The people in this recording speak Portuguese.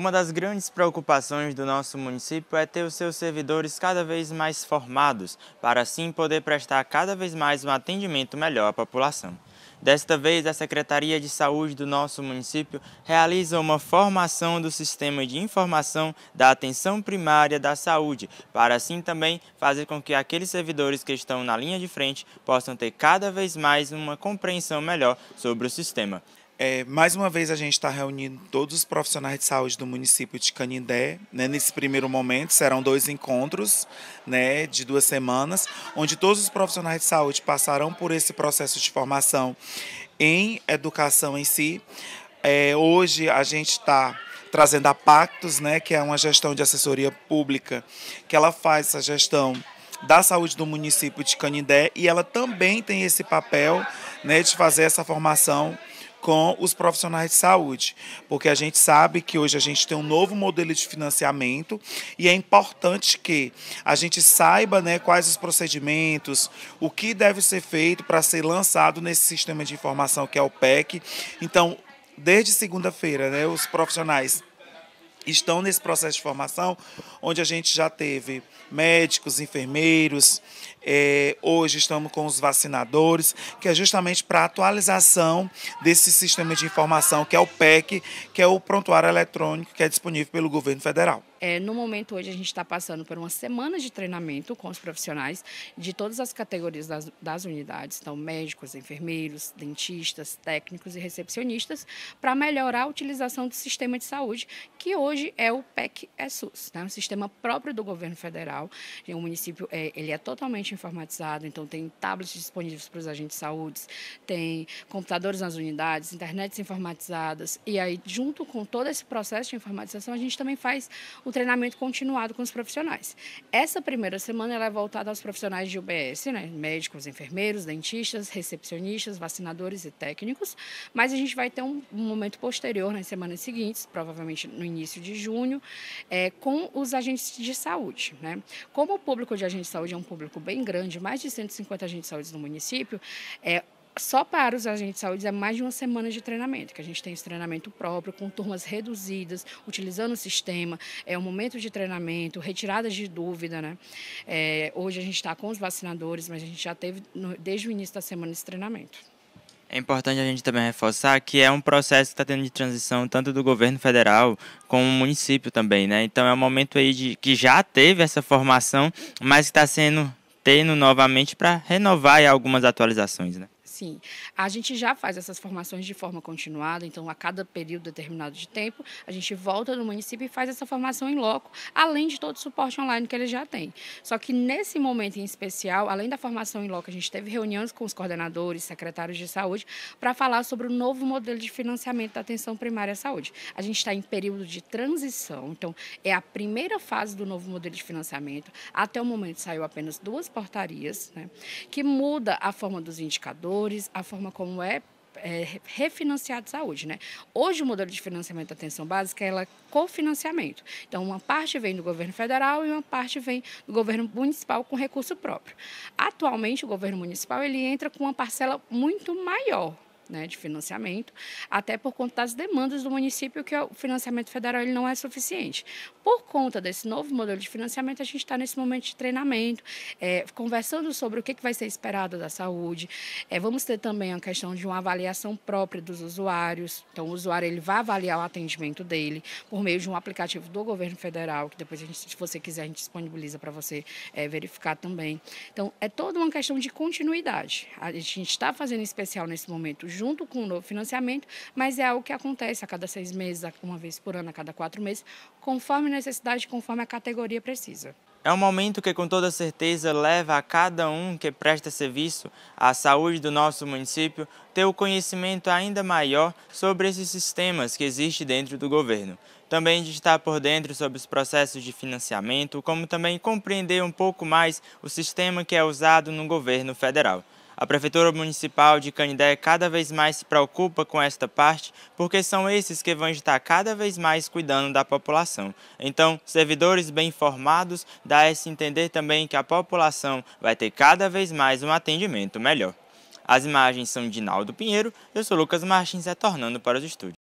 Uma das grandes preocupações do nosso município é ter os seus servidores cada vez mais formados, para assim poder prestar cada vez mais um atendimento melhor à população. Desta vez, a Secretaria de Saúde do nosso município realiza uma formação do sistema de informação da atenção primária da saúde, para assim também fazer com que aqueles servidores que estão na linha de frente possam ter cada vez mais uma compreensão melhor sobre o sistema. É, mais uma vez a gente está reunindo todos os profissionais de saúde do município de Canindé. Né? Nesse primeiro momento serão dois encontros né, de duas semanas, onde todos os profissionais de saúde passarão por esse processo de formação em educação em si. É, hoje a gente está trazendo a Pactos, né, que é uma gestão de assessoria pública, que ela faz essa gestão da saúde do município de Canindé e ela também tem esse papel né, de fazer essa formação com os profissionais de saúde, porque a gente sabe que hoje a gente tem um novo modelo de financiamento e é importante que a gente saiba né, quais os procedimentos, o que deve ser feito para ser lançado nesse sistema de informação que é o PEC. Então, desde segunda-feira, né, os profissionais estão nesse processo de formação, onde a gente já teve médicos, enfermeiros, é, hoje estamos com os vacinadores, que é justamente para a atualização desse sistema de informação, que é o PEC, que é o prontuário eletrônico, que é disponível pelo governo federal. É, no momento, hoje, a gente está passando por uma semana de treinamento com os profissionais de todas as categorias das, das unidades, então médicos, enfermeiros, dentistas, técnicos e recepcionistas, para melhorar a utilização do sistema de saúde, que hoje é o pec SUS né? um sistema próprio do governo federal. O município é, ele é totalmente informatizado, então tem tablets disponíveis para os agentes de saúde, tem computadores nas unidades, internets informatizadas, e aí, junto com todo esse processo de informatização, a gente também faz o o treinamento continuado com os profissionais. Essa primeira semana ela é voltada aos profissionais de UBS, né? médicos, enfermeiros, dentistas, recepcionistas, vacinadores e técnicos, mas a gente vai ter um, um momento posterior nas semanas seguintes, provavelmente no início de junho, é, com os agentes de saúde. Né? Como o público de agentes de saúde é um público bem grande, mais de 150 agentes de saúde no município, é, só para os agentes de saúde é mais de uma semana de treinamento, que a gente tem esse treinamento próprio, com turmas reduzidas, utilizando o sistema, é um momento de treinamento, retiradas de dúvida, né? É, hoje a gente está com os vacinadores, mas a gente já teve no, desde o início da semana esse treinamento. É importante a gente também reforçar que é um processo que está tendo de transição tanto do governo federal como o município também, né? Então é um momento aí de, que já teve essa formação, mas que está sendo tendo novamente para renovar algumas atualizações, né? Assim, a gente já faz essas formações de forma continuada, então a cada período determinado de tempo, a gente volta no município e faz essa formação em loco, além de todo o suporte online que ele já tem. Só que nesse momento em especial, além da formação em loco, a gente teve reuniões com os coordenadores, secretários de saúde, para falar sobre o novo modelo de financiamento da atenção primária à saúde. A gente está em período de transição, então é a primeira fase do novo modelo de financiamento. Até o momento saiu apenas duas portarias, né, que muda a forma dos indicadores valores, a forma como é é, refinanciado saúde, né? Hoje o modelo de financiamento da atenção básica ela é cofinanciamento. Então uma parte vem do governo federal e uma parte vem do governo municipal com recurso próprio. Atualmente o governo municipal ele entra com uma parcela muito maior né, de financiamento, até por conta das demandas do município, que o financiamento federal ele não é suficiente. Por conta desse novo modelo de financiamento, a gente está nesse momento de treinamento, é, conversando sobre o que, que vai ser esperado da saúde. É, vamos ter também a questão de uma avaliação própria dos usuários. Então, o usuário ele vai avaliar o atendimento dele por meio de um aplicativo do governo federal, que depois, a gente, se você quiser, a gente disponibiliza para você é, verificar também. Então, é toda uma questão de continuidade. A gente está fazendo especial nesse momento junto com o novo financiamento, mas é algo que acontece a cada seis meses, uma vez por ano, a cada quatro meses, conforme necessidade, conforme a categoria precisa. É um momento que, com toda certeza, leva a cada um que presta serviço à saúde do nosso município ter o conhecimento ainda maior sobre esses sistemas que existem dentro do governo. Também de estar por dentro sobre os processos de financiamento, como também compreender um pouco mais o sistema que é usado no governo federal. A Prefeitura Municipal de Canindé cada vez mais se preocupa com esta parte, porque são esses que vão estar cada vez mais cuidando da população. Então, servidores bem formados, dá a entender também que a população vai ter cada vez mais um atendimento melhor. As imagens são de Naldo Pinheiro, eu sou Lucas Martins, retornando para os estúdios.